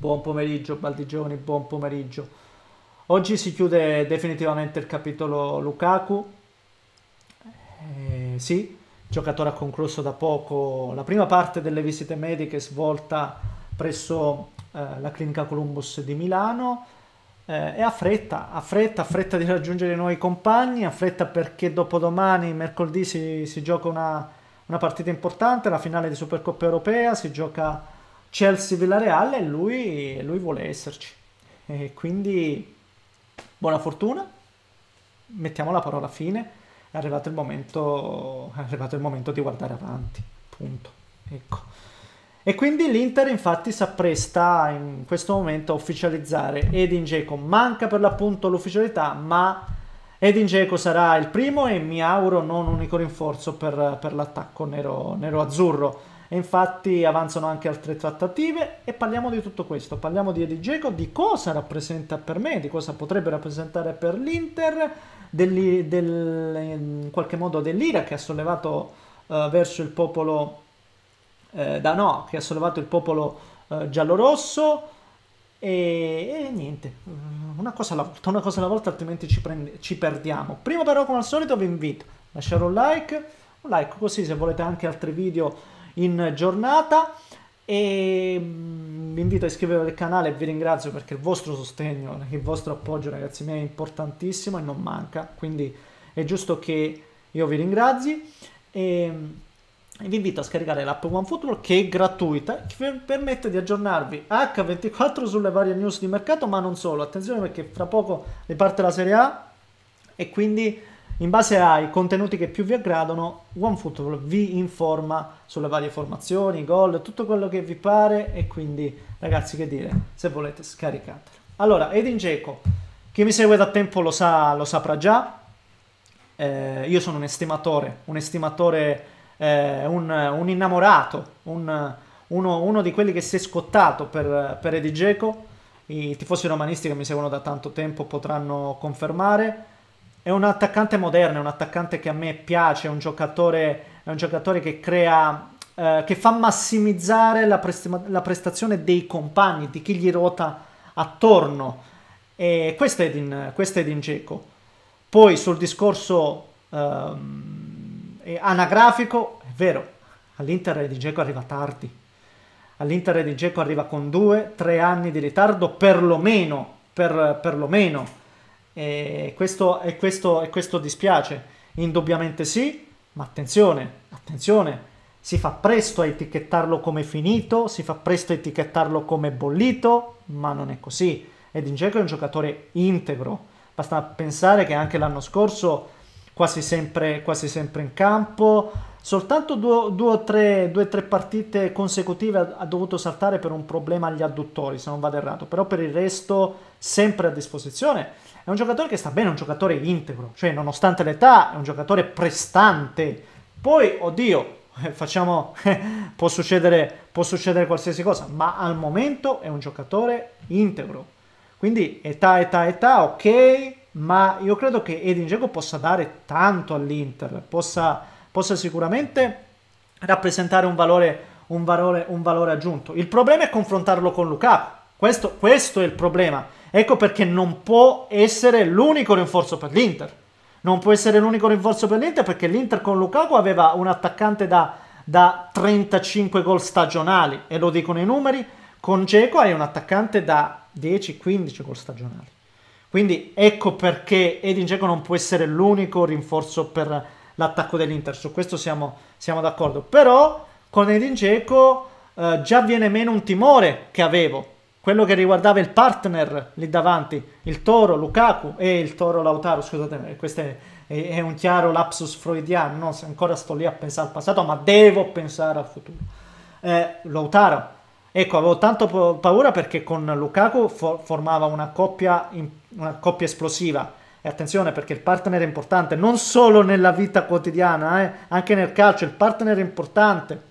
Buon pomeriggio Baldigioni, buon pomeriggio. Oggi si chiude definitivamente il capitolo Lukaku. Eh, sì, giocatore ha concluso da poco la prima parte delle visite mediche svolta presso eh, la clinica Columbus di Milano eh, e ha fretta, ha fretta, ha fretta di raggiungere i nuovi compagni, ha fretta perché dopodomani, mercoledì, si, si gioca una, una partita importante, la finale di Supercoppa europea, si gioca Chelsea Villareal e lui, lui vuole esserci. E quindi buona fortuna, mettiamo la parola fine, è arrivato il momento, è arrivato il momento di guardare avanti, punto. Ecco. E quindi l'Inter infatti si appresta in questo momento a ufficializzare Edin Dzeko. Manca per l'appunto l'ufficialità, ma Edin Dzeko sarà il primo e mi auguro non unico rinforzo per, per l'attacco nero, nero-azzurro e infatti avanzano anche altre trattative e parliamo di tutto questo, parliamo di Eddie Dzeko, di cosa rappresenta per me, di cosa potrebbe rappresentare per l'Inter, del, del, in qualche modo dell'ira che ha sollevato eh, verso il popolo eh, da no, che ha sollevato il popolo eh, giallorosso e, e, niente, mm, una cosa alla volta, una cosa alla volta altrimenti ci, prende, ci perdiamo. Prima però come al solito vi invito a lasciare un like, un like così se volete anche altri video in giornata e mm, vi invito a iscrivervi al canale e vi ringrazio perché il vostro sostegno, il vostro appoggio ragazzi miei è importantissimo e non manca, quindi è giusto che io vi ringrazi e mm, vi invito a scaricare l'app OneFootball che è gratuita che vi permette di aggiornarvi H24 sulle varie news di mercato ma non solo attenzione perché fra poco riparte la Serie A e quindi in base ai contenuti che più vi aggradano, OneFootball vi informa sulle varie formazioni, gol, tutto quello che vi pare e quindi ragazzi che dire, se volete scaricatelo. Allora, Edin Dzeko, chi mi segue da tempo lo, sa, lo saprà già, eh, io sono un estimatore, un estimatore, eh, un, un, innamorato, un, uno, uno, di quelli che si è scottato per, per Edin Dzeko, i tifosi romanisti che mi seguono da tanto tempo potranno confermare è un attaccante moderno, è un attaccante che a me piace, è un giocatore, è un giocatore che crea, eh, che fa massimizzare la, prest- la, prestazione dei compagni, di chi gli ruota attorno. E questo è Edin, questo è Edin Dzeko. Poi sul discorso eh, anagrafico, è vero, all'Inter Edin Dzeko arriva tardi. All'Inter Edin Dzeko arriva con due, tre anni di ritardo perlomeno, per, perlomeno e questo, e, questo, e questo dispiace, indubbiamente sì, ma attenzione, attenzione, si fa presto a etichettarlo come finito, si fa presto a etichettarlo come bollito, ma non è così. Ed in Ingeco è un giocatore integro, basta pensare che anche l'anno scorso quasi sempre, quasi sempre in campo, Soltanto due, due, o tre, due, tre, partite consecutive ha, ha, dovuto saltare per un problema agli adduttori, se non vado errato, però per il resto sempre a disposizione. È un giocatore che sta bene, è un giocatore integro, cioè nonostante l'età è un giocatore prestante. Poi, oddio, facciamo, può, succedere, può succedere qualsiasi cosa, ma al momento è un giocatore integro. Quindi età, età, età, ok, ma io credo che Edin Dzeko possa dare tanto all'Inter, possa possa sicuramente rappresentare un valore, un valore, un valore aggiunto. Il problema è confrontarlo con Lukaku. Questo, questo è il problema. Ecco perché non può essere l'unico rinforzo per l'Inter. Non può essere l'unico rinforzo per l'Inter perché l'Inter con Lukaku aveva un attaccante da, da 35 gol stagionali e lo dicono i numeri. Con Geco hai un attaccante da 10-15 gol stagionali. Quindi ecco perché Edin Dzeko non può essere l'unico rinforzo per, l'attacco dell'Inter, su questo siamo, siamo d'accordo, però con Edin Dzeko eh, già viene meno un timore che avevo, quello che riguardava il partner lì davanti, il Toro Lukaku e il Toro Lautaro, scusatemi, eh, questo è, è, un chiaro lapsus freudiano, no? ancora sto lì a pensare al passato, ma devo pensare al futuro. Eh, Lautaro, ecco, avevo tanto paura perché con Lukaku for formava una coppia, una coppia esplosiva, e attenzione perché il partner è importante, non solo nella vita quotidiana, eh, anche nel calcio, il partner è importante,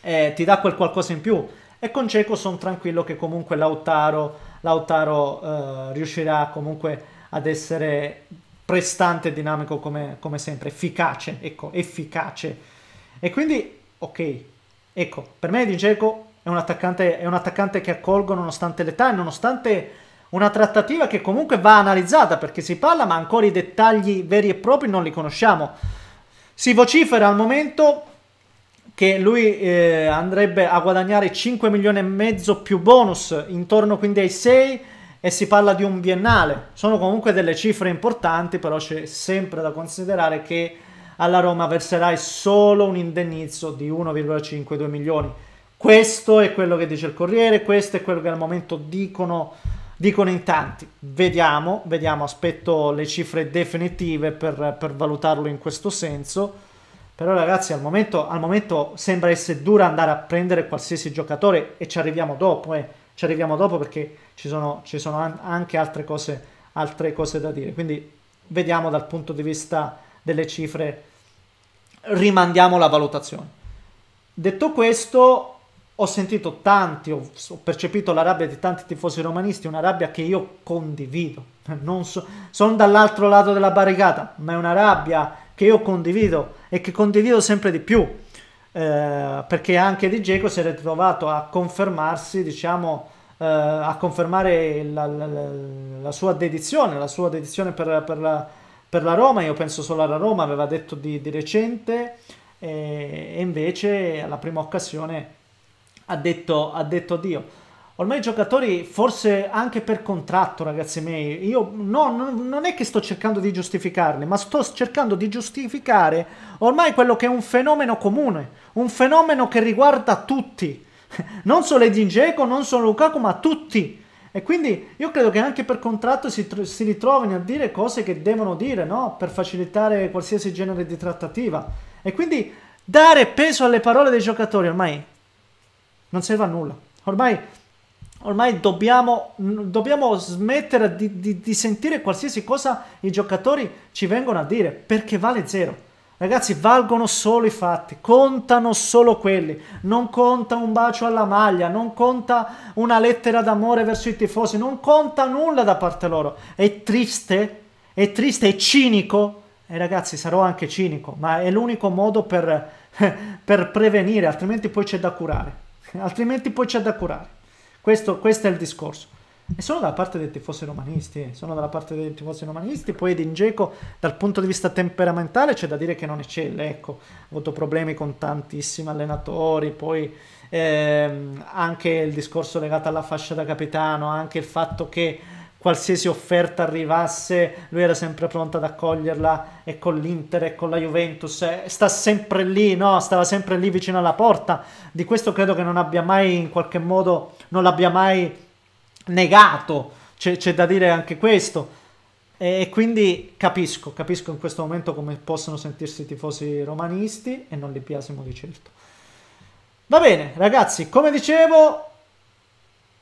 eh, ti dà quel qualcosa in più. E con Cieco sono tranquillo che comunque Lautaro, Lautaro eh, riuscirà comunque ad essere prestante e dinamico come, come sempre, efficace, ecco, efficace. E quindi, ok, ecco, per me Di Cieco è è un attaccante che accolgo nonostante l'età e nonostante una trattativa che comunque va analizzata perché si parla, ma ancora i dettagli veri e propri non li conosciamo. Si vocifera al momento che lui eh, andrebbe a guadagnare 5 milioni e mezzo più bonus, intorno quindi ai 6 e si parla di un biennale. Sono comunque delle cifre importanti, però c'è sempre da considerare che alla Roma verserai solo un indennizzo di 1,52 milioni. Questo è quello che dice il Corriere, questo è quello che al momento dicono dicono in tanti. Vediamo, vediamo, aspetto le cifre definitive per, per valutarlo in questo senso. Però ragazzi al momento, al momento, sembra essere dura andare a prendere qualsiasi giocatore e ci arriviamo dopo, eh. ci arriviamo dopo perché ci sono, ci sono an anche altre cose, altre cose, da dire. Quindi vediamo dal punto di vista delle cifre, rimandiamo la valutazione. Detto questo, ho sentito tanti, ho, percepito la rabbia di tanti tifosi romanisti, una rabbia che io condivido. Non So, sono dall'altro lato della barricata, ma è una rabbia che io condivido e che condivido sempre di più, eh, perché anche Di Geco si è ritrovato a confermarsi, diciamo, eh, a confermare la, la, la, sua dedizione, la sua dedizione per, per, la, per, la, Roma, io penso solo alla Roma, aveva detto di, di recente, e, eh, e invece alla prima occasione ha detto, ha detto addio. Ormai i giocatori, forse anche per contratto, ragazzi miei, io no, non è che sto cercando di giustificarli, ma sto cercando di giustificare ormai quello che è un fenomeno comune, un fenomeno che riguarda tutti, non solo Edin Dzeko, non solo Lukaku, ma tutti. E quindi io credo che anche per contratto si, si ritrovino a dire cose che devono dire, no? Per facilitare qualsiasi genere di trattativa. E quindi dare peso alle parole dei giocatori ormai non serve a nulla. Ormai, ormai dobbiamo, dobbiamo, smettere di, di, di sentire qualsiasi cosa i giocatori ci vengono a dire, perché vale zero. Ragazzi, valgono solo i fatti, contano solo quelli. Non conta un bacio alla maglia, non conta una lettera d'amore verso i tifosi, non conta nulla da parte loro. È triste, è triste, è cinico. E ragazzi, sarò anche cinico, ma è l'unico modo per, per prevenire, altrimenti poi c'è da curare altrimenti poi c'è da curare. Questo, questo è il discorso. E sono dalla parte dei tifosi romanisti, sono dalla parte dei tifosi romanisti, poi di Ingeco dal punto di vista temperamentale c'è da dire che non eccelle, ecco, ha avuto problemi con tantissimi allenatori, poi ehm, anche il discorso legato alla fascia da capitano, anche il fatto che qualsiasi offerta arrivasse, lui era sempre pronto ad accoglierla e con l'Inter e con la Juventus, e sta sempre lì, no? stava sempre lì vicino alla porta, di questo credo che non abbia mai in qualche modo, non l'abbia mai negato, c'è, c'è da dire anche questo. E quindi capisco, capisco in questo momento come possono sentirsi i tifosi romanisti e non li biasimo di certo. Va bene, ragazzi, come dicevo,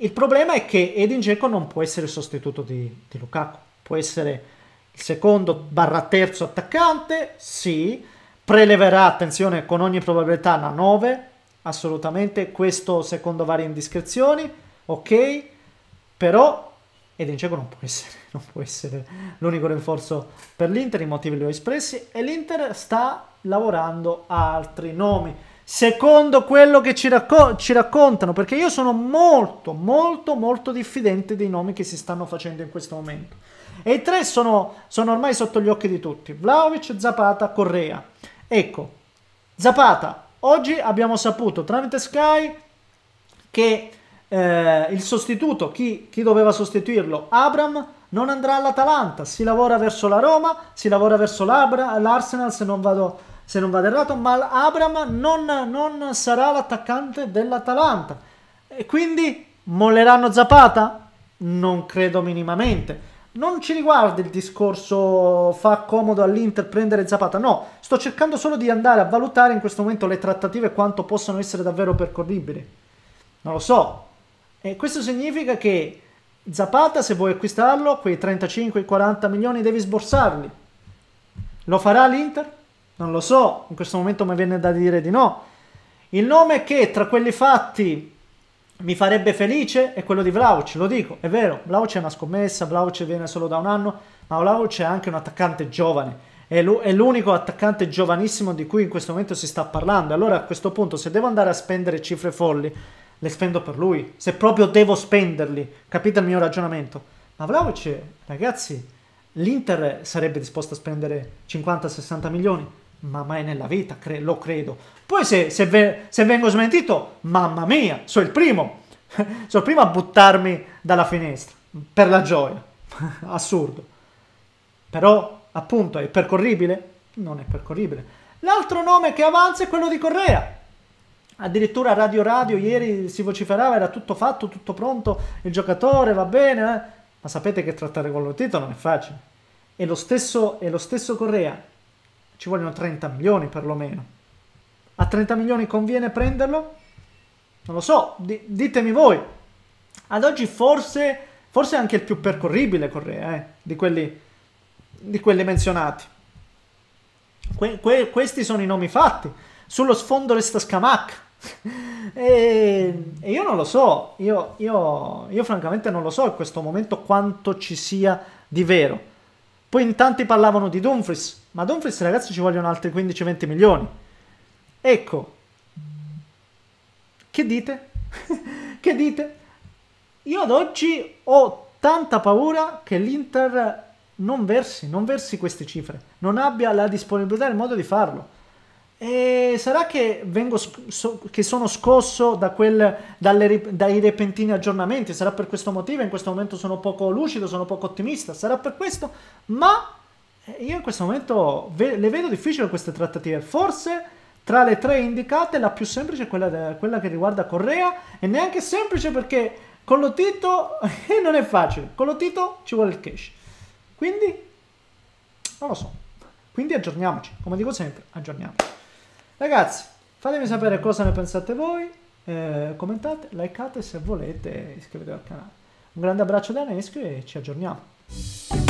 il problema è che Edin Dzeko non può essere il sostituto di, di Lukaku, può essere il secondo barra terzo attaccante, sì, preleverà, attenzione, con ogni probabilità la 9, assolutamente, questo secondo varie indiscrezioni, ok, però Edin Dzeko non può essere, non può essere l'unico rinforzo per l'Inter, i motivi li ho espressi, e l'Inter sta lavorando a altri nomi secondo quello che ci, racco ci, raccontano, perché io sono molto, molto, molto diffidente dei nomi che si stanno facendo in questo momento. E i tre sono, sono ormai sotto gli occhi di tutti, Vlaovic, Zapata, Correa. Ecco, Zapata, oggi abbiamo saputo tramite Sky che eh, il sostituto, chi, chi doveva sostituirlo, Abram, non andrà all'Atalanta, si lavora verso la Roma, si lavora verso l'Arsenal, se non vado se non vado errato, ma Abram non, non sarà l'attaccante dell'Atalanta. E quindi molleranno Zapata? Non credo minimamente. Non ci riguarda il discorso fa comodo all'Inter prendere Zapata, no, sto cercando solo di andare a valutare in questo momento le trattative quanto possano essere davvero percorribili. Non lo so. E questo significa che Zapata, se vuoi acquistarlo, quei 35-40 milioni devi sborsarli. Lo farà l'Inter? Non lo so, in questo momento mi viene da dire di no. Il nome che tra quelli fatti mi farebbe felice è quello di Vlaovic, lo dico, è vero, Vlaovic è una scommessa, Vlaovic viene solo da un anno, ma Vlaovic è anche un attaccante giovane, è l'unico attaccante giovanissimo di cui in questo momento si sta parlando, allora a questo punto se devo andare a spendere cifre folli, le spendo per lui, se proprio devo spenderli, capite il mio ragionamento? Ma Vlaovic, ragazzi, l'Inter sarebbe disposto a spendere 50-60 milioni, ma mai nella vita cre lo credo. Poi se, se, ve se, vengo smentito, mamma mia, sono il primo, sono il primo a buttarmi dalla finestra, per la gioia, assurdo. Però, appunto, è percorribile? Non è percorribile. L'altro nome che avanza è quello di Correa. Addirittura Radio Radio ieri si vociferava, era tutto fatto, tutto pronto, il giocatore va bene, eh? ma sapete che trattare con lo titolo non è facile. E lo stesso, e lo stesso Correa ci vogliono 30 milioni perlomeno. A 30 milioni conviene prenderlo? Non lo so, di ditemi voi. Ad oggi forse, forse anche il più percorribile Correa, eh, di, quelli, di quelli menzionati. Que que questi sono i nomi fatti. Sullo sfondo resta Scamac. e, e, io non lo so, io, io, io francamente non lo so a questo momento quanto ci sia di vero. Poi in tanti parlavano di Dumfries, ma Dumfries ragazzi ci vogliono altri 15-20 milioni. Ecco, che dite? che dite? Io ad oggi ho tanta paura che l'Inter non versi, non versi queste cifre, non abbia la disponibilità e il modo di farlo. E sarà che, sc- so- che sono scosso da quel, ri- dai repentini aggiornamenti? Sarà per questo motivo? In questo momento sono poco lucido, sono poco ottimista? Sarà per questo? Ma eh, io in questo momento ve- le vedo difficili queste trattative. Forse tra le tre indicate la più semplice è quella, de- quella che riguarda Correa e neanche semplice perché con lo Tito non è facile. Con lo Tito ci vuole il cash. Quindi non lo so. Quindi aggiorniamoci. Come dico sempre, aggiorniamoci. Ragazzi, fatemi sapere cosa ne pensate voi, eh, commentate, likeate se volete, iscrivetevi al canale. Un grande abbraccio da Nesco e ci aggiorniamo.